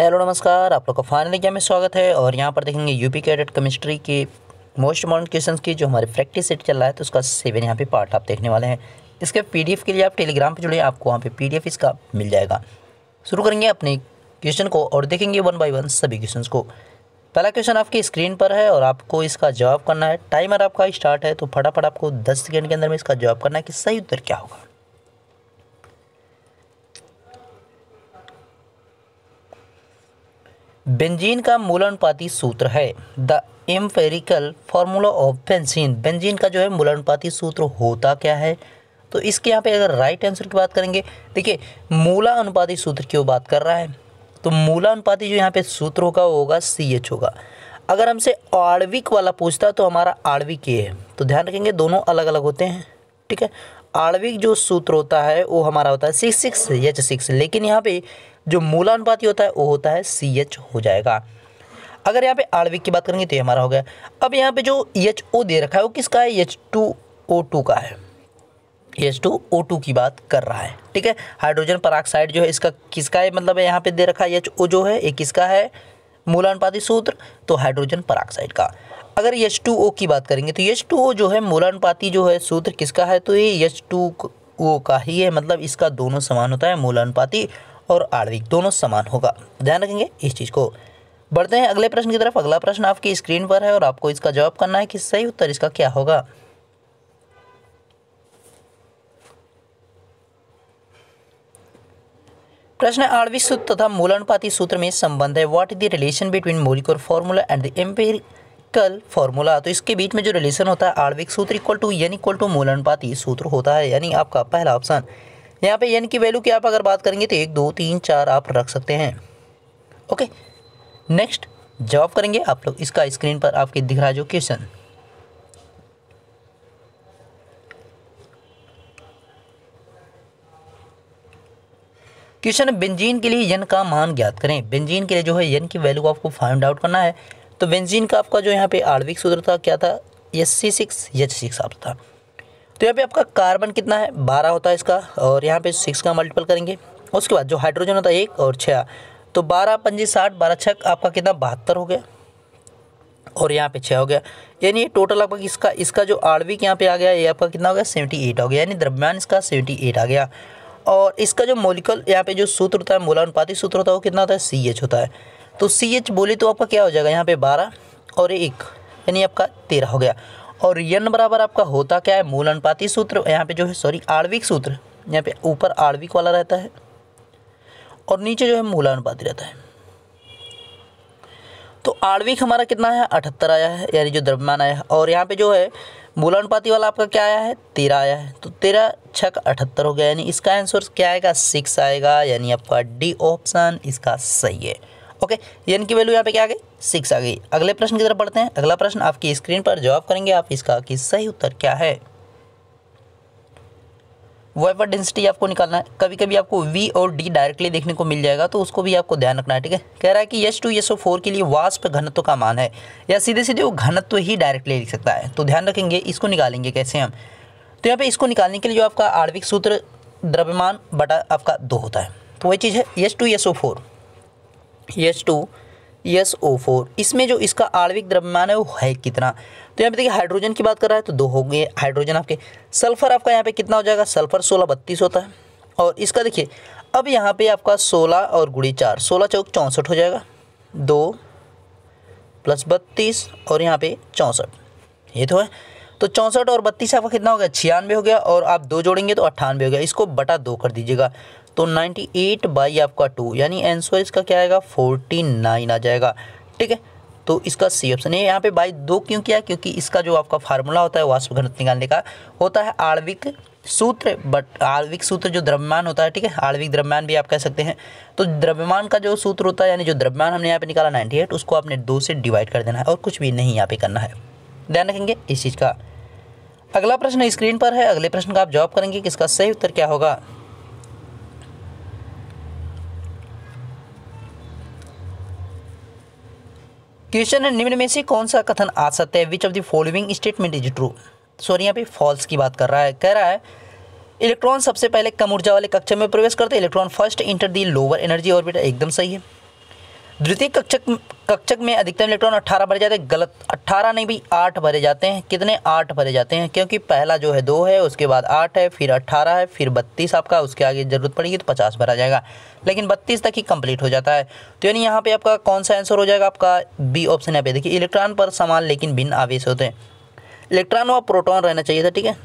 hello नमस्कार आप लोग का फाइनल एग्जाम में स्वागत है और यहाँ पर देखेंगे यूपी कैडेट केमिस्ट्री के मोस्ट इम्पॉर्टेंट क्वेश्चन की जो हमारे प्रैक्टिस सेट चल रहा है तो उसका सेवन यहाँ पे पार्ट आप देखने वाले हैं इसके पीडीएफ के लिए आप टेलीग्राम पे जुड़े आपको वहाँ पे पीडीएफ इसका मिल जाएगा शुरू करेंगे अपने क्वेश्चन को और देखेंगे वन बाई वन सभी क्वेश्चन को पहला क्वेश्चन आपकी स्क्रीन पर है और आपको इसका जवाब करना है टाइमर आपका स्टार्ट है तो फटाफट आपको दस सेकेंड के अंदर में इसका जवाब करना है कि सही उत्तर क्या होगा बेंजीन का मूलनपाती सूत्र है the empirical formula of benzene benzene का जो है मूलनपाती सूत्र होता क्या है तो इसके यहाँ पे अगर राइट आंसर की बात करेंगे देखिए मूला अनुपाती सूत्र क्यों बात कर रहा है तो मूला अनुपाती जो यहाँ पे सूत्र होगा वो होगा सी एच होगा अगर हमसे आणविक वाला पूछता तो हमारा आणविक ये है तो ध्यान रखेंगे दोनों अलग अलग होते हैं ठीक है आणविक जो सूत्र होता है वो हमारा होता है सिक्स सिक्स एच सिक्स लेकिन यहाँ पे जो मूलानुपाती होता है वो होता है सी एच हो जाएगा अगर यहाँ पे आणविक की बात करेंगे तो ये हमारा हो गया अब यहाँ पे जो एच ओ दे रखा है वो किसका है एच टू ओ टू का है एच टू ओ टू की बात कर रहा है ठीक है हाइड्रोजन पराक्साइड जो है इसका किसका है मतलब यहाँ पे दे रखा है एच ओ जो है ये किसका है मूलानुपाति सूत्र तो हाइड्रोजन पराक्साइड का अगर यश टू ओ की बात करेंगे तो यश टू ओ जो है मूलानुपाती जो है सूत्र किसका है तो ये यश टू ओ का ही है मतलब इसका दोनों समान होता है मूलानुपाती और आर्विक दोनों समान होगा ध्यान रखेंगे इस चीज़ को बढ़ते हैं अगले प्रश्न की तरफ अगला प्रश्न आपकी स्क्रीन पर है और आपको इसका जवाब करना है कि सही उत्तर इसका क्या होगा प्रश्न है आणविक सूत्र तथा मूलानुपाती सूत्र में संबंध है what is the relation between molecular formula and the empiric electrical formula तो इसके बीच में जो रिलेशन होता है आर्विक सूत्र equal to n equal to मूल अनुपाती सूत्र होता है यानी आपका पहला ऑप्शन यहाँ पे यन की वैल्यू की आप अगर बात करेंगे तो एक दो तीन चार आप रख सकते हैं ओके नेक्स्ट जवाब करेंगे आप लोग इसका स्क्रीन पर आपके दिख रहा जो क्वेश्चन क्वेश्चन बेंजीन के लिए यन का मान ज्ञात करें बेंजीन के लिए जो है यन की वैल्यू आपको फाइंड आउट करना है तो बेंजीन का आपका जो यहाँ पे आणविक सूत्र था क्या था S C six H six आपका था तो यहाँ पे आपका कार्बन कितना है बारह होता है इसका और यहाँ पे सिक्स का मल्टीपल करेंगे उसके बाद जो हाइड्रोजन होता है एक और छः तो बारह पंजी साठ बारह छः आपका कितना बहत्तर हो गया और यहाँ पे छः हो गया यानी ये टोटल आपका इसका इसका जो आणविक यहाँ पे आ गया ये आपका कितना हो गया सेवेंटी एट हो गया यानी दरम्यान इसका सेवेंटी एट आ गया और इसका जो मोलिकल यहाँ पे जो सूत्र होता है मोलानुपाति सूत्र होता है वो कितना होता है सी एच होता है तो सी एच बोले तो आपका क्या हो जाएगा यहाँ पे बारह और एक यानी आपका तेरह हो गया और यन बराबर आपका होता क्या है मूल अनुपाती सूत्र यहाँ पे जो है सॉरी आणविक सूत्र यहाँ पे ऊपर आणविक वाला रहता है और नीचे जो है अनुपाती रहता है तो आणविक हमारा कितना है अठहत्तर आया है यानी जो द्रव्यमान आया है और यहाँ पे जो है मूलानुपाती वाला आपका क्या आया है तेरह आया है तो तेरह छक अठहत्तर हो गया यानी इसका आंसर क्या आएगा सिक्स आएगा यानी आपका डी ऑप्शन इसका सही है ओके एन की वैल्यू यहाँ पे क्या आ गई सिक्स आ गई अगले प्रश्न की तरफ बढ़ते हैं अगला प्रश्न आपकी स्क्रीन पर जवाब करेंगे आप इसका कि सही उत्तर क्या है वेपर डेंसिटी आपको निकालना है कभी कभी आपको वी और डी डायरेक्टली देखने को मिल जाएगा तो उसको भी आपको ध्यान रखना है ठीक है कह रहा है कि यश टू यश फोर के लिए वास्प घनत्व का मान है या सीधे सीधे वो घनत्व ही डायरेक्टली लिख सकता है तो ध्यान रखेंगे इसको निकालेंगे कैसे हम तो यहाँ पे इसको निकालने के लिए जो आपका आर्विक सूत्र द्रव्यमान बटा आपका दो होता है तो वही चीज़ है S two O four S two S O four इसमें जो इसका आणविक द्रव्यमान है वो है कितना तो यहाँ पे देखिए हाइड्रोजन की बात कर रहा है तो दो हो गए हाइड्रोजन आपके सल्फर आपका यहाँ पे कितना हो जाएगा सल्फर सोलह बत्तीस होता है और इसका देखिए अब यहाँ पे आपका सोलह और गुड़ी चार सोलह चौक चौंसठ हो जाएगा दो प्लस बत्तीस और यहाँ पे चौंसठ ये तो है तो चौंसठ और बत्तीस आपका कितना हो गया छियानवे हो गया और आप दो जोड़ेंगे तो अट्ठानवे हो गया इसको बटा दो कर दीजिएगा तो 98 एट बाई आपका टू यानी आंसर इसका क्या आएगा 49 आ जाएगा ठीक है तो इसका सी ऑप्शन है यहाँ पे बाई दो क्यों किया क्योंकि इसका जो आपका फार्मूला होता है वास्तव घनत्व निकालने का होता है आणविक सूत्र बट आणविक सूत्र जो द्रव्यमान होता है ठीक है आणविक द्रव्यमान भी आप कह सकते हैं तो द्रव्यमान का जो सूत्र होता है यानी जो द्रव्यमान हमने यहाँ पे निकाला 98 उसको आपने दो से डिवाइड कर देना है और कुछ भी नहीं यहाँ पे करना है ध्यान रखेंगे इस चीज़ का अगला प्रश्न स्क्रीन पर है अगले प्रश्न का आप जवाब करेंगे कि इसका सही उत्तर क्या होगा क्वेश्चन है निम्न में से कौन सा कथन आ सकता है which of the following statement is true sorry यहाँ पे फॉल्स की बात कर रहा है कह रहा है इलेक्ट्रॉन सबसे पहले कम ऊर्जा वाले कक्षा में प्रवेश करते हैं electron first enter the lower energy orbit एकदम सही है द्वितीय कक्षक कक्षक में अधिकतम इलेक्ट्रॉन 18 भरे जाते हैं गलत 18 नहीं भाई 8 भरे जाते हैं कितने 8 भरे जाते हैं क्योंकि पहला जो है दो है उसके बाद 8 है फिर 18 है फिर 32 आपका उसके आगे ज़रूरत पड़ेगी तो 50 भरा जाएगा लेकिन 32 तक ही कंप्लीट हो जाता है तो यानी यहाँ पे आपका कौन सा आंसर हो जाएगा आपका बी ऑप्शन यहाँ पे देखिए इलेक्ट्रॉन पर समान लेकिन भिन्न आवेश होते हैं इलेक्ट्रॉन व प्रोटॉन रहना चाहिए था ठीक है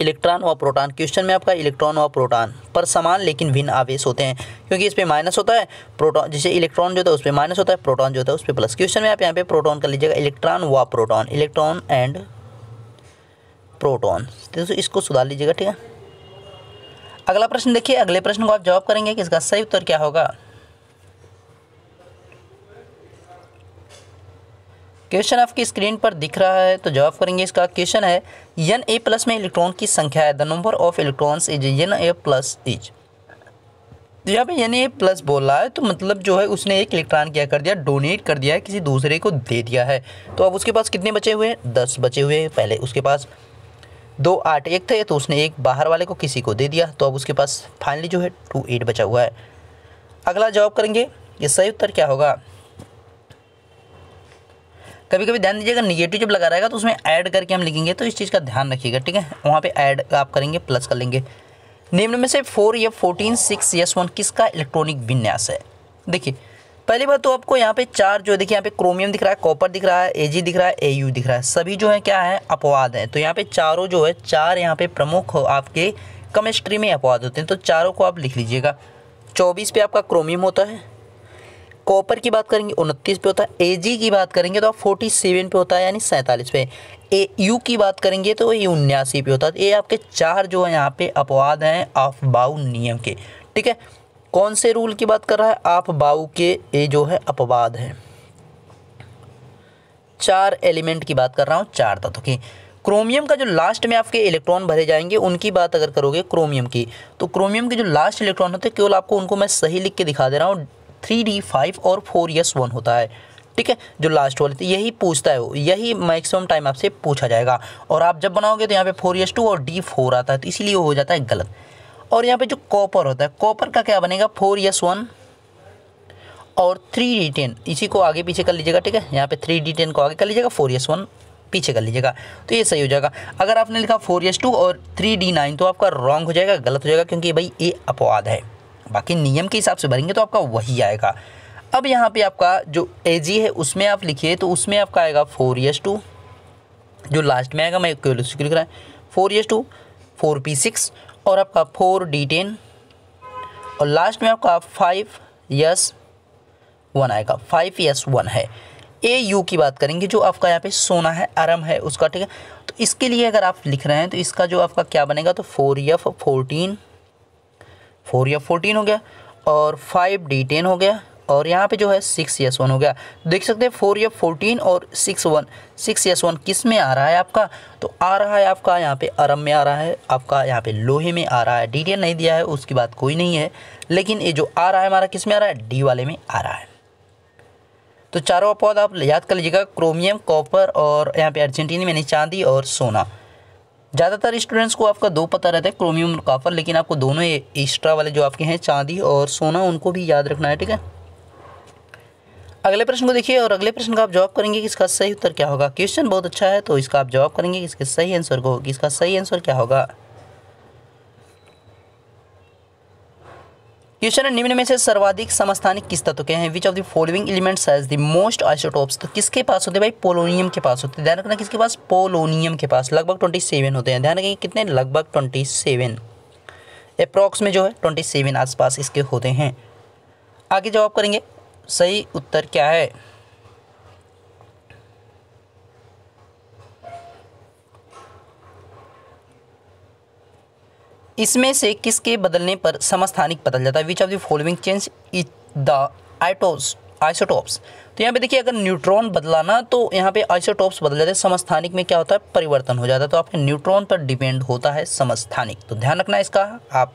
इलेक्ट्रॉन व प्रोटॉन क्वेश्चन में आपका इलेक्ट्रॉन व प्रोटॉन पर समान लेकिन भिन्न आवेश होते हैं क्योंकि इस पर माइनस होता है प्रोटॉन जैसे इलेक्ट्रॉन जो होता है उस पर माइनस होता है प्रोटॉन जो होता है उस पर प्लस क्वेश्चन में आप यहाँ पे प्रोटॉन कर लीजिएगा इलेक्ट्रॉन व प्रोटॉन इलेक्ट्रॉन एंड प्रोटॉन दोस्तों इसको सुधार लीजिएगा ठीक है अगला प्रश्न देखिए अगले प्रश्न को आप जवाब करेंगे कि इसका सही उत्तर क्या होगा क्वेश्चन आपकी स्क्रीन पर दिख रहा है तो जवाब करेंगे इसका क्वेश्चन है यन ए प्लस में इलेक्ट्रॉन की संख्या है the number of electrons is n A plus is तो यहाँ पे यन ए प्लस बोला है तो मतलब जो है उसने एक इलेक्ट्रॉन क्या कर दिया डोनेट कर दिया है किसी दूसरे को दे दिया है तो अब उसके पास कितने बचे हुए हैं दस बचे हुए हैं पहले उसके पास दो आठ एक थे तो उसने एक बाहर वाले को किसी को दे दिया तो अब उसके पास फाइनली जो है टू एट बचा हुआ है अगला जवाब करेंगे ये सही उत्तर क्या होगा कभी कभी ध्यान दीजिएगा निगेटिव जब लगा रहेगा तो उसमें ऐड करके हम लिखेंगे तो इस चीज़ का ध्यान रखिएगा ठीक है वहाँ पे ऐड आप करेंगे प्लस कर लेंगे निम्न में से फोर या फोर्टीन सिक्स यस वन किसका इलेक्ट्रॉनिक विन्यास है देखिए पहली बात तो आपको यहाँ पे चार जो देखिए यहाँ पे क्रोमियम दिख रहा है कॉपर दिख रहा है एजी दिख रहा है एयू दिख रहा है सभी जो है क्या है अपवाद हैं तो यहाँ पे चारों जो है चार यहाँ पे प्रमुख आपके केमिस्ट्री में अपवाद होते हैं तो चारों को आप लिख लीजिएगा चौबीस पे आपका क्रोमियम होता है कॉपर की बात करेंगे उनतीस पे होता है ए की बात करेंगे तो आप फोर्टी सेवन पे होता है यानी सैंतालीस पे ए यू की बात करेंगे तो ये उन्यासी पे होता है तो ये आपके चार जो है यहाँ पे अपवाद हैं आफ बाऊ नियम के ठीक है कौन से रूल की बात कर रहा है आप बाऊ के ये जो है अपवाद हैं चार एलिमेंट की बात कर रहा हूँ चार तत्व की क्रोमियम का जो लास्ट में आपके इलेक्ट्रॉन भरे जाएंगे उनकी बात अगर करोगे क्रोमियम की तो क्रोमियम के जो लास्ट इलेक्ट्रॉन होते हैं केवल आपको उनको मैं सही लिख के दिखा दे रहा हूँ थ्री डी फाइव और फोर यस वन होता है ठीक है जो लास्ट वाले यही पूछता है वो यही मैक्सिमम टाइम आपसे पूछा जाएगा और आप जब बनाओगे तो यहाँ पे फोर एस टू और डी फोर आता है तो इसीलिए हो जाता है गलत और यहाँ पे जो कॉपर होता है कॉपर का क्या बनेगा फोर एस वन और थ्री डी टेन इसी को आगे पीछे कर लीजिएगा ठीक है यहाँ पे थ्री डी टेन को आगे कर लीजिएगा फोर एस वन पीछे कर लीजिएगा तो ये सही हो जाएगा अगर आपने लिखा फोर एस टू और थ्री डी नाइन तो आपका रॉन्ग हो जाएगा गलत हो जाएगा क्योंकि भाई ये अपवाद है बाकी नियम के हिसाब से भरेंगे तो आपका वही आएगा अब यहाँ पे आपका जो ए जी है उसमें आप लिखिए तो उसमें आपका आएगा फोर एस टू जो लास्ट में आएगा मैं केवल लिख रहा है four S two four P six और आपका फोर डी टेन और लास्ट में आपका फाइव यस वन आएगा फाइव यस वन है ए यू की बात करेंगे जो आपका यहाँ पे सोना है आरम है उसका ठीक है तो इसके लिए अगर आप लिख रहे हैं तो इसका जो आपका क्या बनेगा तो फोर एफ फोरटीन फोर या फोर्टीन हो गया और फाइव डी टेन हो गया और यहाँ पे जो है सिक्स यस वन हो गया देख सकते हैं फोर या फोर्टीन और six one six S one किस में आ रहा है आपका तो आ रहा है आपका यहाँ पे अरम में आ रहा है आपका यहाँ पे लोहे में आ रहा है डी टेन नहीं दिया है उसकी बात कोई नहीं है लेकिन ये जो आ रहा है हमारा किस में आ रहा है डी वाले में आ रहा है तो चारों अपवाद आप याद कर लीजिएगा क्रोमियम कॉपर और यहाँ पे अर्जेंटीनी मैंने चांदी और सोना ज़्यादातर स्टूडेंट्स को आपका दो पता रहता है क्रोमियम और कॉपर लेकिन आपको दोनों एक्स्ट्रा वाले जो आपके हैं चांदी और सोना उनको भी याद रखना है ठीक है अगले प्रश्न को देखिए और अगले प्रश्न का आप जवाब करेंगे कि इसका सही उत्तर क्या होगा क्वेश्चन बहुत अच्छा है तो इसका आप जवाब करेंगे कि इसके सही आंसर को कि इसका सही आंसर क्या होगा क्वेश्चन है निम्न में से सर्वाधिक समस्थानिक किस तत्व के हैं which of the following elements has the most isotopes तो किसके पास होते हैं भाई पोलोनियम के पास होते हैं ध्यान रखना किसके पास पोलोनियम के पास लगभग ट्वेंटी सेवन होते हैं ध्यान रखें कितने लगभग ट्वेंटी सेवन अप्रॉक्स में जो है ट्वेंटी सेवन आसपास इसके होते हैं आगे जवाब करेंगे सही उत्तर क्या है इसमें से किसके बदलने पर समस्थानिक बदल जाता है which of the following change is the आइटोस आइसोटॉप्स तो यहाँ पे देखिए अगर न्यूट्रॉन बदला ना तो यहाँ पे आइसोटॉप्स बदल जाते हैं समस्थानिक में क्या होता है परिवर्तन हो जाता है तो आपके न्यूट्रॉन पर डिपेंड होता है समस्थानिक तो ध्यान रखना इसका आप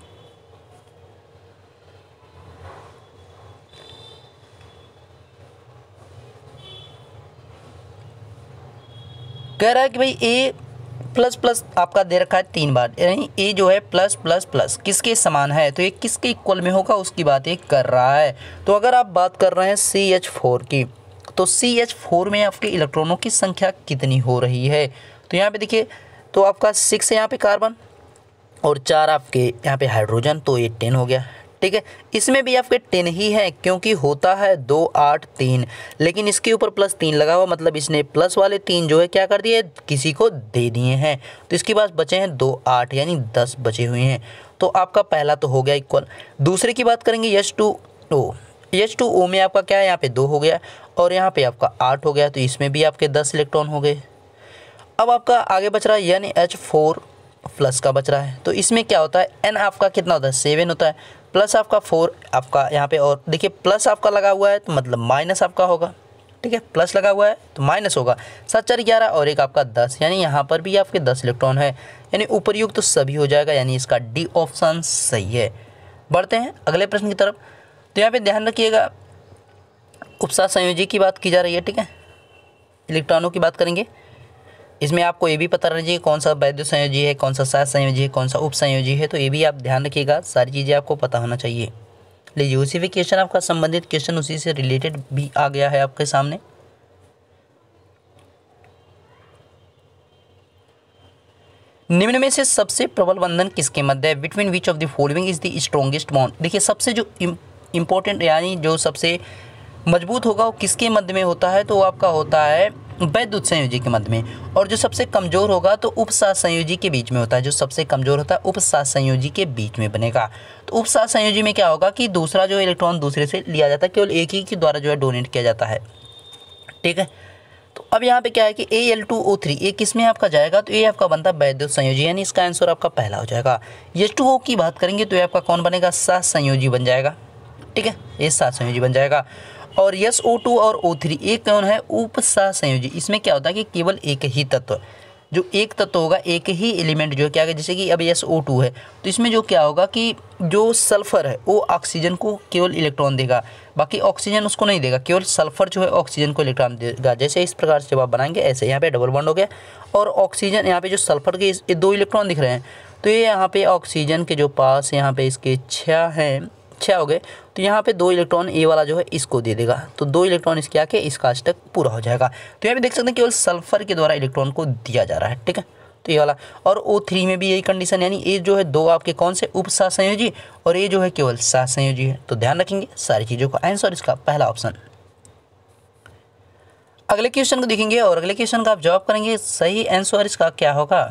कह रहा है कि भाई ए प्लस प्लस आपका दे रखा है तीन बार यानी ए जो है प्लस प्लस प्लस किसके समान है तो ये किसके इक्वल में होगा उसकी बात ये कर रहा है तो अगर आप बात कर रहे हैं सी एच फोर की तो सी एच फोर में आपके इलेक्ट्रॉनों की संख्या कितनी हो रही है तो यहाँ पे देखिए तो आपका सिक्स है यहाँ पे कार्बन और चार आपके यहाँ पे हाइड्रोजन तो ये टेन हो गया ठीक है इसमें भी आपके टेन ही है क्योंकि होता है दो आठ तीन लेकिन इसके ऊपर प्लस तीन लगा हुआ मतलब इसने प्लस वाले तीन जो है क्या कर दिए किसी को दे दिए हैं तो इसके पास बचे हैं दो आठ यानी दस बचे हुए हैं तो आपका पहला तो हो गया इक्वल दूसरे की बात करेंगे यश two O H two O में आपका क्या है यहाँ पे दो हो गया और यहाँ पे आपका आठ हो गया तो इसमें भी आपके दस इलेक्ट्रॉन हो गए अब आपका आगे बच रहा है यानी एच फोर प्लस का बच रहा है तो इसमें क्या होता है एन आपका कितना होता है सेवन होता है प्लस आपका फोर आपका यहाँ पे और देखिए प्लस आपका लगा हुआ है तो मतलब माइनस आपका होगा ठीक है प्लस लगा हुआ है तो माइनस होगा सात चार ग्यारह और एक आपका दस यानी यहाँ पर भी आपके दस इलेक्ट्रॉन है यानी उपरयुक्त तो सभी हो जाएगा यानी इसका डी ऑप्शन सही है बढ़ते हैं अगले प्रश्न की तरफ तो यहाँ पर ध्यान रखिएगा उपसा संयोजी की बात की जा रही है ठीक है इलेक्ट्रॉनों की बात करेंगे इसमें आपको ये भी पता रहना चाहिए कौन सा वैद्य संयोजी है कौन सा सात संयोजी है कौन सा उप संयोजी है तो ये भी आप ध्यान रखिएगा सारी चीज़ें आपको पता होना चाहिए लीजिए उसी भी क्वेश्चन आपका संबंधित क्वेश्चन उसी से रिलेटेड भी आ गया है आपके सामने निम्न में से सबसे प्रबल बंधन किसके मध्य है between which of the following is the strongest bond देखिए सबसे जो इम्पोर्टेंट यानी जो सबसे मजबूत होगा वो किसके मध्य में होता है तो आपका होता है वैद्युत संयोजी के मध्य में और जो सबसे कमज़ोर होगा तो उपसा संयोजी के बीच में होता है जो सबसे कमज़ोर होता है उपसा संयोजी के बीच में बनेगा तो उपसा संयोजी में क्या होगा कि दूसरा जो इलेक्ट्रॉन दूसरे से लिया जाता है केवल एक ही के द्वारा जो है डोनेट किया जाता है ठीक है तो अब यहाँ पे क्या है कि A L two O three ए किस में आपका जाएगा तो ये आपका बनता है वैद्युत संयोजी यानी इसका आंसर आपका पहला हो जाएगा एच टू ओ की बात करेंगे तो ये आपका कौन बनेगा सात संयोजी बन जाएगा ठीक है ये सात संयोजी बन जाएगा और यस ओ टू और ओ थ्री एक कौन है उपसा संयोजी इसमें क्या होता है कि केवल एक ही तत्व जो एक तत्व होगा एक ही एलिमेंट जो है क्या जैसे कि अब यस ओ टू है तो इसमें जो क्या होगा कि जो सल्फर है वो ऑक्सीजन को केवल इलेक्ट्रॉन देगा बाकी ऑक्सीजन उसको नहीं देगा केवल सल्फर जो है ऑक्सीजन को इलेक्ट्रॉन देगा जैसे इस प्रकार से जब आप बनाएंगे ऐसे यहाँ पे डबल बॉन्ड हो गया और ऑक्सीजन यहाँ पे जो सल्फर के दो इलेक्ट्रॉन दिख रहे हैं तो ये यहाँ पे ऑक्सीजन के जो पास यहाँ पे इसके छः हैं छः हो गए तो यहाँ पे दो इलेक्ट्रॉन ए वाला जो है इसको दे देगा तो दो इलेक्ट्रॉन इसके आके इसका आज तक पूरा हो जाएगा तो यहाँ पे देख सकते हैं केवल सल्फर के द्वारा इलेक्ट्रॉन को दिया जा रहा है ठीक है तो ये वाला और ओ थ्री में भी यही कंडीशन यानी ए जो है दो आपके कौन से उप संयोजी और ए जो है केवल संयोजी है तो ध्यान रखेंगे सारी चीज़ों का आंसर इसका पहला ऑप्शन अगले क्वेश्चन को देखेंगे और अगले क्वेश्चन का आप जवाब करेंगे सही आंसर इसका क्या होगा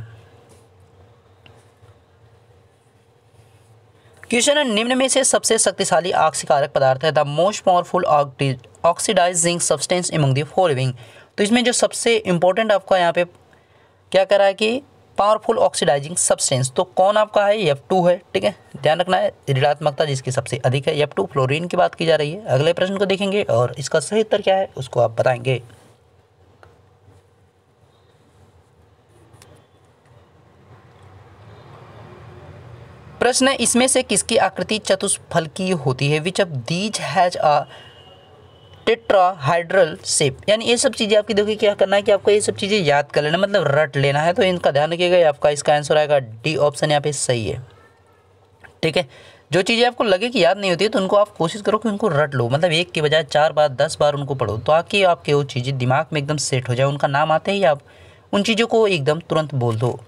क्वेश्चन है निम्न में से सबसे शक्तिशाली आक्सीकारक पदार्थ है the most powerful oxidizing substance among the following तो इसमें जो सबसे इंपॉर्टेंट आपका यहाँ पे क्या कह रहा है कि पावरफुल ऑक्सीडाइजिंग सब्सटेंस तो कौन आपका है एफ टू है ठीक है ध्यान रखना है ऋणात्मकता जिसकी सबसे अधिक है एफ टू फ्लोरिन की बात की जा रही है अगले प्रश्न को देखेंगे और इसका सही उत्तर क्या है उसको आप बताएंगे प्रश्न है इसमें से किसकी आकृति चतुष्फल की होती है which of these has a tetrahedral shape यानी ये सब चीज़ें आपकी देखिए क्या करना है कि आपको ये सब चीज़ें याद कर लेना मतलब रट लेना है तो इनका ध्यान रखिएगा आपका इसका आंसर आएगा डी ऑप्शन यहाँ पे सही है ठीक है जो चीज़ें आपको लगे कि याद नहीं होती है तो उनको आप कोशिश करो कि उनको रट लो मतलब एक के बजाय चार बार दस बार उनको पढ़ो तो आके आपके वो चीज़ें दिमाग में एकदम सेट हो जाए उनका नाम आते ही आप उन चीज़ों को एकदम तुरंत बोल दो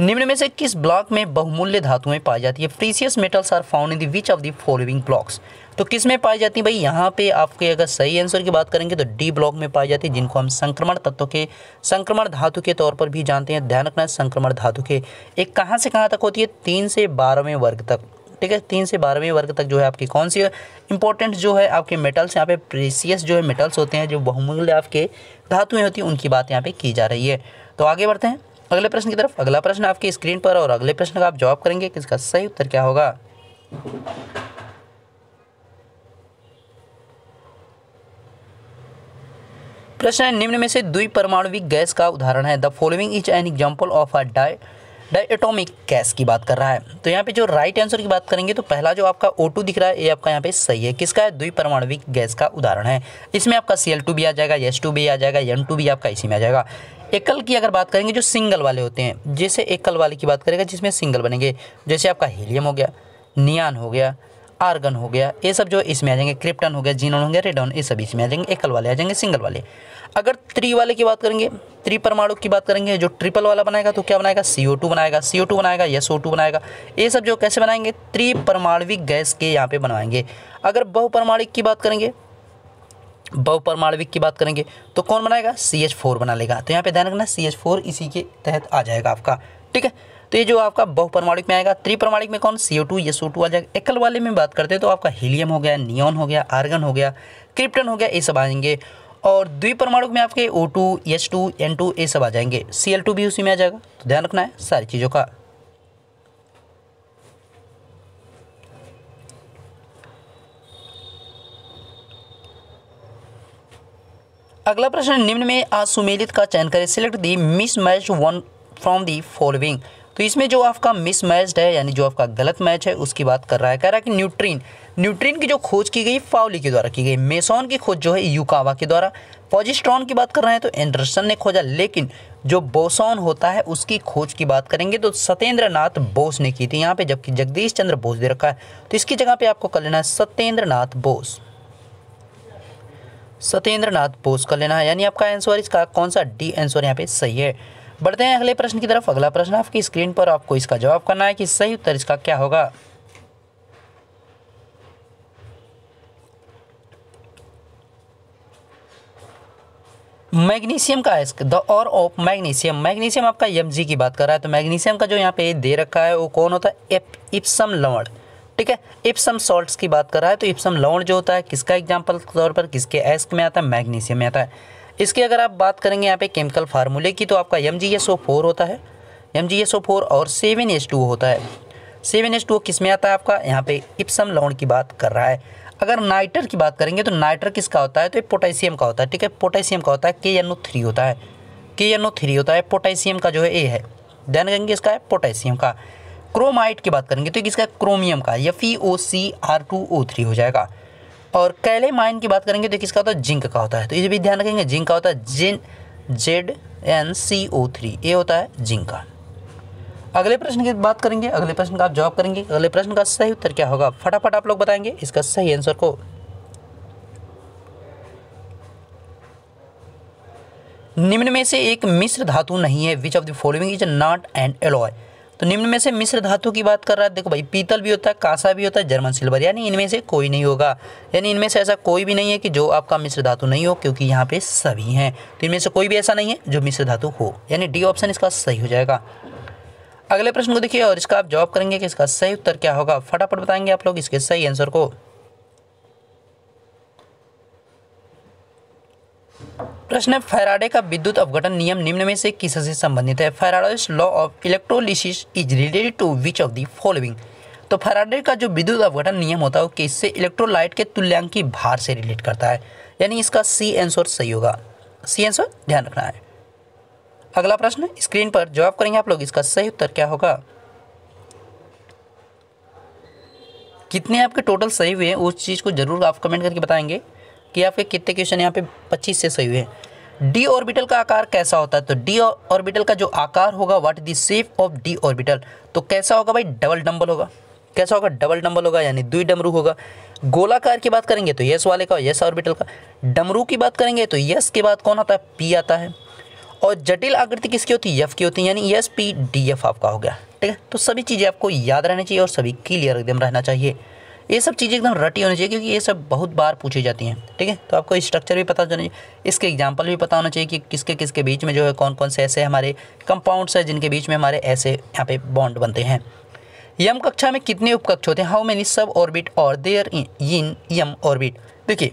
निम्न में से किस ब्लॉक में बहुमूल्य धातुएं पाई जाती है precious metals are found in the which of the following blocks तो किस में पाई जाती है भाई यहाँ पे आपके अगर सही आंसर की बात करेंगे तो डी ब्लॉक में पाई जाती है जिनको हम संक्रमण तत्व के संक्रमण धातु के तौर पर भी जानते हैं ध्यान रखना संक्रमण धातु के एक कहाँ से कहाँ तक होती है तीन से बारहवें वर्ग तक ठीक है तीन से बारहवें वर्ग तक जो है आपकी कौन सी इंपॉर्टेंट जो है आपके मेटल्स यहाँ पे प्रीसियस जो है मेटल्स होते हैं जो बहुमूल्य आपके धातुएँ होती हैं उनकी बात यहाँ पर की जा रही है तो आगे बढ़ते हैं अगले प्रश्न की तरफ अगला प्रश्न आपकी स्क्रीन पर और अगले प्रश्न का आप जवाब करेंगे कि इसका सही उत्तर क्या होगा प्रश्न है निम्न में से परमाणु गैस का उदाहरण है the following is an example of a di diatomic gas की बात कर रहा है तो यहाँ पे जो राइट आंसर की बात करेंगे तो पहला जो आपका ओ दिख रहा है ये आपका यहाँ पे सही है किसका है द्वि परमाणुविक गैस का उदाहरण है इसमें आपका सी भी आ जाएगा एस भी आ जाएगा एन भी आपका इसी में आ जाएगा एकल की अगर बात करेंगे जो सिंगल वाले होते हैं जैसे एकल वाले की बात करेगा जिसमें सिंगल बनेंगे जैसे आपका हीलियम हो गया नियान हो गया आर्गन हो गया ये सब जो इसमें आ जाएंगे क्रिप्टन हो गया जीनोन हो गया रेडॉन ये सब इसमें आ जाएंगे एकल वाले आ जाएंगे सिंगल वाले अगर त्री वाले की बात करेंगे त्रि परमाणु की बात करेंगे जो ट्रिपल वाला बनाएगा तो क्या बनाएगा सी बनाएगा सी बनाएगा या सो बनाएगा ये सब जो कैसे बनाएंगे त्रिपरमाणविक गैस के यहाँ पर बनाएंगे अगर बहुपरमाणिक की बात करेंगे बहुपरमाणविक की बात करेंगे तो कौन बनाएगा सी एच फोर बना लेगा तो यहाँ पे ध्यान रखना सी एच फोर इसी के तहत आ जाएगा आपका ठीक है तो ये जो आपका बहुप्रमाणिक में आएगा त्रिप्रमाणिक में कौन सी टू ये सो टू आ जाएगा एकल वाले में बात करते हैं तो आपका हीलियम हो गया नियॉन हो गया आर्गन हो गया क्रिप्टन हो गया ये सब आएंगे और द्विपरमाणु में आपके O two S two N two ये सब आ जाएंगे सी एल टू भी उसी में आ जाएगा तो ध्यान रखना है सारी चीज़ों का अगला प्रश्न निम्न में असुमेलित का चयन करें select the mismatch one from the following तो इसमें जो आपका मिस है यानी जो आपका गलत मैच है उसकी बात कर रहा है कह रहा है कि न्यूट्रीन न्यूट्रीन की जो खोज की गई फाउली के द्वारा की गई मेसॉन की खोज जो है यूकावा के द्वारा पॉजिस्ट्रॉन की बात कर रहे हैं तो एंडरसन ने खोजा लेकिन जो बोसॉन होता है उसकी खोज की बात करेंगे तो सत्येंद्र नाथ बोस ने की थी यहाँ पे जबकि जगदीश चंद्र बोस दे रखा है तो इसकी जगह पे आपको कर लेना है सत्येंद्र नाथ बोस सत्येंद्र नाथ बोस कर लेना है यानी आपका आंसर इसका कौन सा डी आंसर यहाँ पे सही है बढ़ते हैं अगले प्रश्न की तरफ अगला प्रश्न आपकी स्क्रीन पर आपको इसका जवाब करना है कि सही उत्तर इसका क्या होगा मैग्नीशियम का है the ore of magnesium magnesium आपका एम की बात कर रहा है तो मैग्नीशियम का जो यहाँ पे दे रखा है वो कौन होता है एप इप्सम लवण ठीक है इप्सम सॉल्ट्स की बात कर रहा है तो इप्सम लवण जो होता है किसका एग्जाम्पल के तौर पर किसके एस्क में आता है मैग्नीशियम में आता है इसकी अगर आप बात करेंगे यहाँ पे केमिकल फार्मूले की तो आपका M G S O four होता है M G S O four और सेवन एस टू होता है सेवन एस टू किस में आता है आपका यहाँ पे इप्सम लवण की बात कर रहा है अगर नाइटर की बात करेंगे तो नाइटर किसका होता है तो ये पोटेशियम का होता है ठीक है पोटेशियम का होता है के एन ओ थ्री होता है के एन ओ थ्री होता है पोटेशियम का जो है ए है ध्यान करेंगे इसका है पोटेशियम का क्रोमाइट की बात करेंगे तो किसका क्रोमियम का या ई ओ C R two O three हो जाएगा और कैले माइन की बात करेंगे तो किसका होता है जिंक का होता है तो ये भी ध्यान रखेंगे जिंक का होता है जिन Z N C O three ये होता है जिंक का अगले प्रश्न की बात करेंगे अगले प्रश्न का आप जवाब करेंगे अगले प्रश्न का सही उत्तर क्या होगा फटाफट आप लोग बताएंगे इसका सही आंसर को निम्न में से एक मिश्र धातु नहीं है which of the following is not and alloy तो निम्न में से मिश्र धातु की बात कर रहा है देखो भाई पीतल भी होता है कांसा भी होता है जर्मन सिल्वर यानी इनमें से कोई नहीं होगा यानी इनमें से ऐसा कोई भी नहीं है कि जो आपका मिश्र धातु नहीं हो क्योंकि यहाँ पे सभी हैं तो इनमें से कोई भी ऐसा नहीं है जो मिश्र धातु हो यानी डी ऑप्शन इसका सही हो जाएगा अगले प्रश्न को देखिए और इसका आप जवाब करेंगे कि इसका सही उत्तर क्या होगा फटाफट बताएंगे आप लोग इसके सही आंसर को प्रश्न है फेराडे का विद्युत अवघटन नियम निम्न में से किस से संबंधित है Faraday's law of electrolysis is related to which of the following तो फैराडे का जो विद्युत अवघटन नियम होता है वो किससे इलेक्ट्रोलाइट के तुल्यांक की भार से रिलेट करता है यानी इसका सी आंसर सही होगा सी आंसर ध्यान रखना है अगला प्रश्न स्क्रीन पर जवाब करेंगे आप लोग इसका सही उत्तर क्या होगा कितने आपके टोटल सही हुए हैं उस चीज़ को ज़रूर आप कमेंट करके बताएंगे कि आपके कितने क्वेश्चन यहाँ पे 25 से सही हुए हैं डी ऑर्बिटल का आकार कैसा होता है तो डी ऑर्बिटल का जो आकार होगा what is the shape of D orbital तो कैसा होगा भाई डबल डम्बल होगा कैसा होगा डबल डम्बल होगा यानी दुई डमरू होगा गोलाकार की बात करेंगे तो यस वाले का यस ऑर्बिटल का डमरू की बात करेंगे तो यस के बाद कौन आता है पी आता है और जटिल आकृति किसकी होती है यफ की होती है यानी यस पी डी एफ आपका हो गया ठीक है तो सभी चीज़ें आपको याद रहनी चाहिए और सभी क्लियर एकदम रहना चाहिए ये सब चीज़ें एकदम रटी होनी चाहिए क्योंकि ये सब बहुत बार पूछी जाती हैं ठीक है तो आपको स्ट्रक्चर भी पता होना चाहिए इसके एग्जाम्पल भी पता होना चाहिए कि किसके किसके बीच में जो है कौन कौन से ऐसे हमारे कंपाउंड्स हैं जिनके बीच में हमारे ऐसे यहाँ पे बॉन्ड बनते हैं यम कक्षा में कितने उपकक्ष होते हैं how many sub orbit are there in यम ऑर्बिट देखिए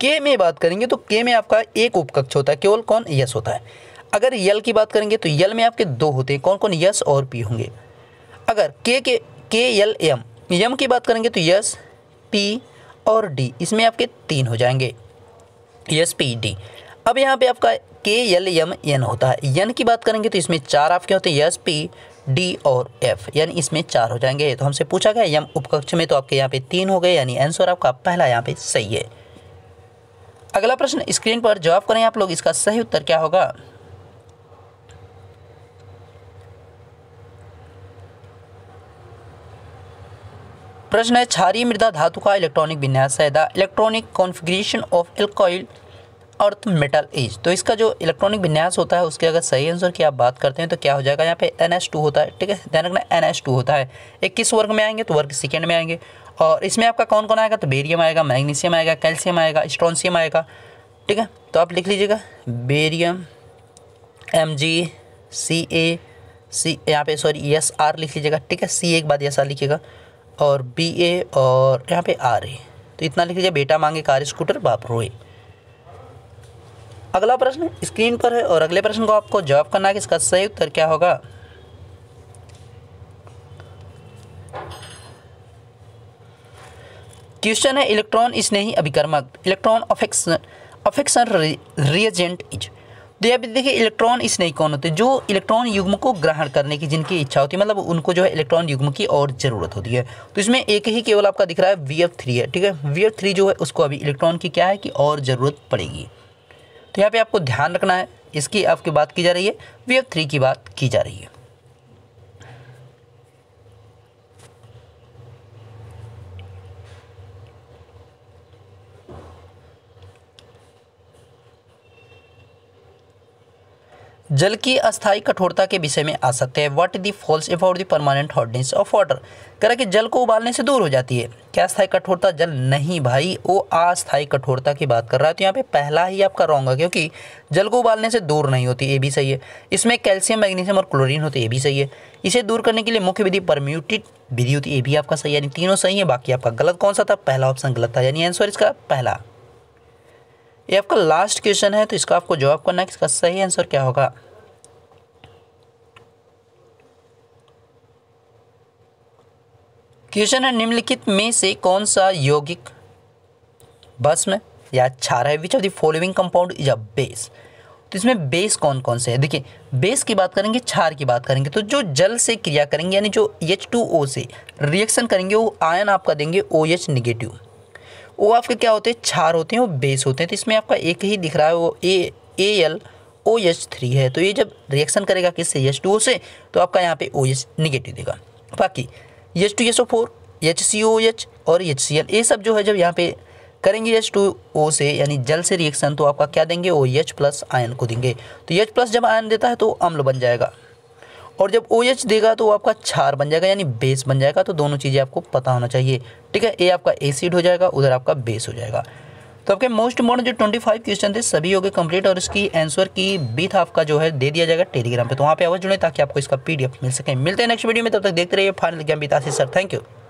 के में बात करेंगे तो के में आपका एक उपकक्ष होता है केवल कौन यस होता है अगर यल की बात करेंगे तो यल में आपके दो होते हैं कौन कौन यस और पी होंगे अगर के के के यल एम यम की बात करेंगे तो यस पी और डी इसमें आपके तीन हो जाएंगे यस पी डी अब यहाँ पे आपका के एल यम एन होता है यन की बात करेंगे तो इसमें चार आपके होते हैं यस पी डी और एफ यानी इसमें चार हो जाएंगे तो हमसे पूछा गया यम उपकक्ष में तो आपके यहाँ पे तीन हो गए यानी आंसर आपका पहला यहाँ पे सही है अगला प्रश्न स्क्रीन पर जवाब करें आप लोग इसका सही उत्तर क्या होगा प्रश्न है क्षारीय मृदा धातु का इलेक्ट्रॉनिक विन्यास है द इलेक्ट्रॉनिक कॉन्फिग्रेशन ऑफ एल्कोइल अर्थ मेटल एज तो इसका जो इलेक्ट्रॉनिक विन्यास होता है उसके अगर सही आंसर की आप बात करते हैं तो क्या हो जाएगा यहाँ पे एन एस टू होता है ठीक है ध्यान रखना एन एस टू होता है एक किस वर्ग में आएंगे तो वर्ग सेकेंड में आएंगे और इसमें आपका कौन कौन आएगा तो बेरियम आएगा मैग्नीशियम आएगा कैल्शियम आएगा स्ट्रॉन्सियम आएगा ठीक है तो आप लिख लीजिएगा बेरियम एम जी सी ए सी यहाँ पे सॉरी एस आर लिख लीजिएगा ठीक है सी ए बाद एस आर लिखिएगा और बी ए और यहाँ पे आर ए तो इतना लिख लीजिए बेटा मांगे कार स्कूटर बाप रोए अगला प्रश्न स्क्रीन पर है और अगले प्रश्न को आपको जवाब करना है कि इसका सही उत्तर क्या होगा क्वेश्चन है इलेक्ट्रॉन स्नेही अभिकर्मक electron affection affection reagent is तो यहाँ पे देखिए इलेक्ट्रॉन स्नेही कौन होते हैं जो इलेक्ट्रॉन युग्म को ग्रहण करने की जिनकी इच्छा होती है मतलब उनको जो है इलेक्ट्रॉन युग्म की और ज़रूरत होती है तो इसमें एक ही केवल आपका दिख रहा है वी एफ थ्री है ठीक है वी एफ थ्री जो है उसको अभी इलेक्ट्रॉन की क्या है कि और ज़रूरत पड़ेगी तो यहाँ पर आपको ध्यान रखना है इसकी आपकी बात की जा रही है वी एफ थ्री की बात की जा रही है जल की अस्थायी कठोरता के विषय में आ सकते हैं what the false about the permanent hotness of water कह रहा कि जल को उबालने से दूर हो जाती है क्या अस्थाई कठोरता जल नहीं भाई वो अस्थायी कठोरता की बात कर रहा है तो यहाँ पे पहला ही आपका रॉन्ग है क्योंकि जल को उबालने से दूर नहीं होती ये भी सही है इसमें कैल्शियम मैग्नीशियम और क्लोरीन होते ये भी सही है इसे दूर करने के लिए मुख्य विधि परम्यूटेड विधि होती है ये भी आपका सही यानी तीनों सही है बाकी आपका गलत कौन सा था पहला ऑप्शन गलत था यानी आंसर इसका पहला ये आपका लास्ट क्वेश्चन है तो इसका आपको जवाब करना है इसका सही आंसर क्या होगा क्वेश्चन है निम्नलिखित में से कौन सा यौगिक बस में या छार है which of the following compound is a base तो इसमें बेस कौन कौन से है देखिए बेस की बात करेंगे छार की बात करेंगे तो जो जल से क्रिया करेंगे यानी जो एच टू ओ से रिएक्शन करेंगे वो आयन आपका देंगे ओ OH एच निगेटिव वो आपके क्या होते हैं छार होते हैं वो बेस होते हैं तो इसमें आपका एक ही दिख रहा है वो A A L O H three है तो ये जब रिएक्शन करेगा किससे एच टू ओ से तो आपका यहाँ पे ओ एच निगेटिव देगा बाकी H two H O four H C O H और एच सी एल ये सब जो है जब यहाँ पे करेंगे एच टू ओ से यानी जल से रिएक्शन तो आपका क्या देंगे ओ एच प्लस आयन को देंगे तो एच प्लस जब आयन देता है तो अम्ल बन जाएगा और जब ओ OH देगा तो वो आपका छार बन जाएगा यानी बेस बन जाएगा तो दोनों चीज़ें आपको पता होना चाहिए ठीक है ए आपका एसिड हो जाएगा उधर आपका बेस हो जाएगा तो आपके मोस्ट मॉडर्न जो ट्वेंटी फाइव क्वेश्चन थे सभी हो गए कंप्लीट और इसकी आंसर की बीथ आपका जो है दे दिया जाएगा टेलीग्राम पे तो वहाँ पे आवाज जुड़े ताकि आपको इसका पीडीएफ मिल सके मिलते हैं नेक्स्ट वीडियो में तब तक देखते रहिए फाइनल एग्जाम बीता सर थैंक यू